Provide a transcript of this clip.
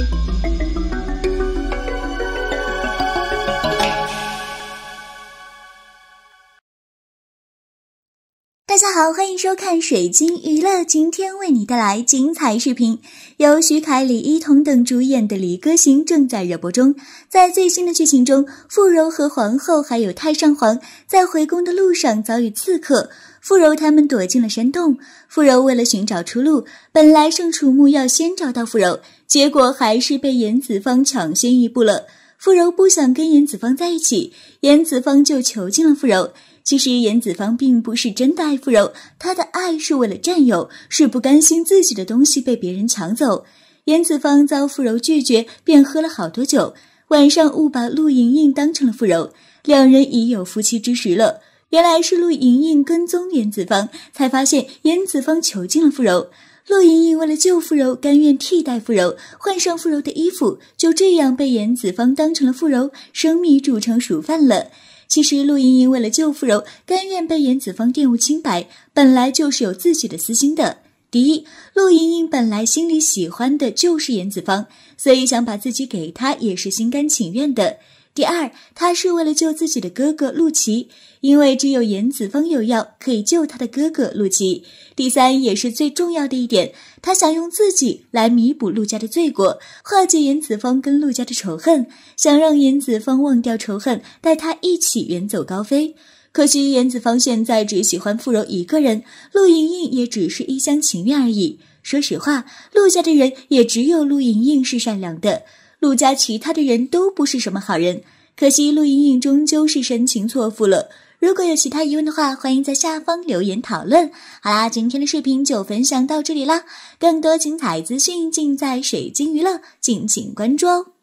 you 大家好，欢迎收看水晶娱乐，今天为你带来精彩视频。由徐凯、李一桐等主演的《离歌行》正在热播中。在最新的剧情中，傅柔和皇后还有太上皇在回宫的路上遭遇刺客，傅柔他们躲进了山洞。傅柔为了寻找出路，本来盛楚木要先找到傅柔，结果还是被严子方抢先一步了。傅柔不想跟严子方在一起，严子方就囚禁了傅柔。其实严子方并不是真的爱傅柔，他的爱是为了占有，是不甘心自己的东西被别人抢走。严子方遭傅柔拒绝，便喝了好多酒，晚上误把陆莹莹当成了傅柔，两人已有夫妻之实了。原来是陆莹莹跟踪严子方，才发现严子方囚禁了傅柔。陆盈盈为了救傅柔，甘愿替代傅柔换上傅柔的衣服，就这样被严子方当成了傅柔，生米煮成熟饭了。其实陆盈盈为了救傅柔，甘愿被严子方玷污清白，本来就是有自己的私心的。第一，陆盈盈本来心里喜欢的就是严子方，所以想把自己给他，也是心甘情愿的。第二，他是为了救自己的哥哥陆琪，因为只有严子方有药可以救他的哥哥陆琪。第三，也是最重要的一点，他想用自己来弥补陆家的罪过，化解严子方跟陆家的仇恨，想让严子方忘掉仇恨，带他一起远走高飞。可惜严子方现在只喜欢傅柔一个人，陆莹莹也只是一厢情愿而已。说实话，陆家的人也只有陆莹莹是善良的。陆家其他的人都不是什么好人，可惜陆莹莹终究是深情错付了。如果有其他疑问的话，欢迎在下方留言讨论。好啦，今天的视频就分享到这里啦，更多精彩资讯尽在水晶娱乐，敬请关注哦。